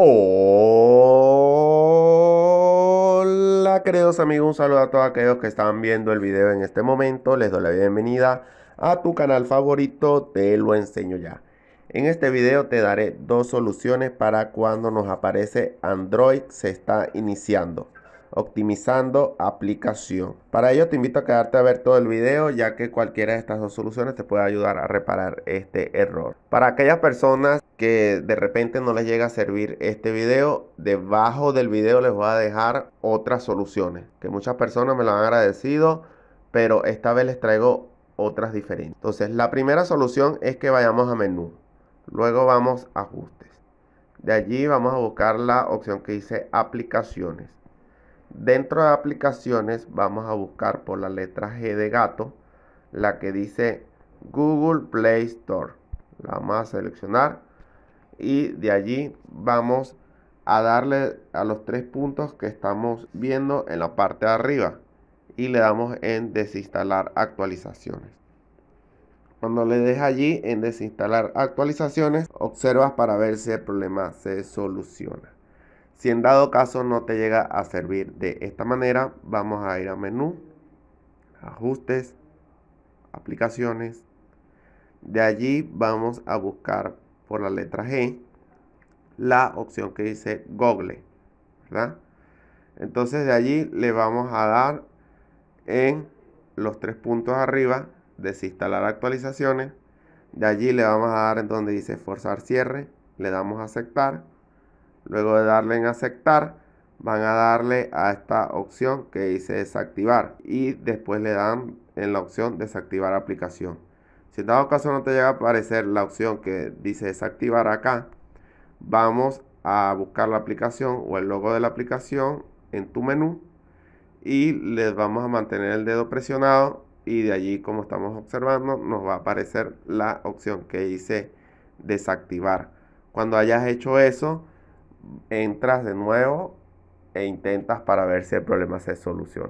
Hola queridos amigos, un saludo a todos aquellos que están viendo el video en este momento, les doy la bienvenida a tu canal favorito, te lo enseño ya. En este video te daré dos soluciones para cuando nos aparece Android se está iniciando, optimizando aplicación. Para ello te invito a quedarte a ver todo el video ya que cualquiera de estas dos soluciones te puede ayudar a reparar este error. Para aquellas personas que de repente no les llega a servir este video, debajo del video les voy a dejar otras soluciones que muchas personas me lo han agradecido, pero esta vez les traigo otras diferentes. Entonces, la primera solución es que vayamos a menú, luego vamos a ajustes. De allí vamos a buscar la opción que dice aplicaciones. Dentro de aplicaciones vamos a buscar por la letra G de gato, la que dice Google Play Store. La vamos a seleccionar y de allí vamos a darle a los tres puntos que estamos viendo en la parte de arriba y le damos en desinstalar actualizaciones. Cuando le des allí en desinstalar actualizaciones, observas para ver si el problema se soluciona. Si en dado caso no te llega a servir de esta manera, vamos a ir a menú, ajustes, aplicaciones. De allí vamos a buscar por la letra G, la opción que dice Google, Entonces de allí le vamos a dar en los tres puntos arriba, desinstalar actualizaciones. De allí le vamos a dar en donde dice forzar cierre, le damos a aceptar. Luego de darle en aceptar, van a darle a esta opción que dice desactivar y después le dan en la opción desactivar aplicación. Si en dado caso no te llega a aparecer la opción que dice desactivar acá, vamos a buscar la aplicación o el logo de la aplicación en tu menú y les vamos a mantener el dedo presionado y de allí como estamos observando nos va a aparecer la opción que dice desactivar. Cuando hayas hecho eso, entras de nuevo e intentas para ver si el problema se soluciona.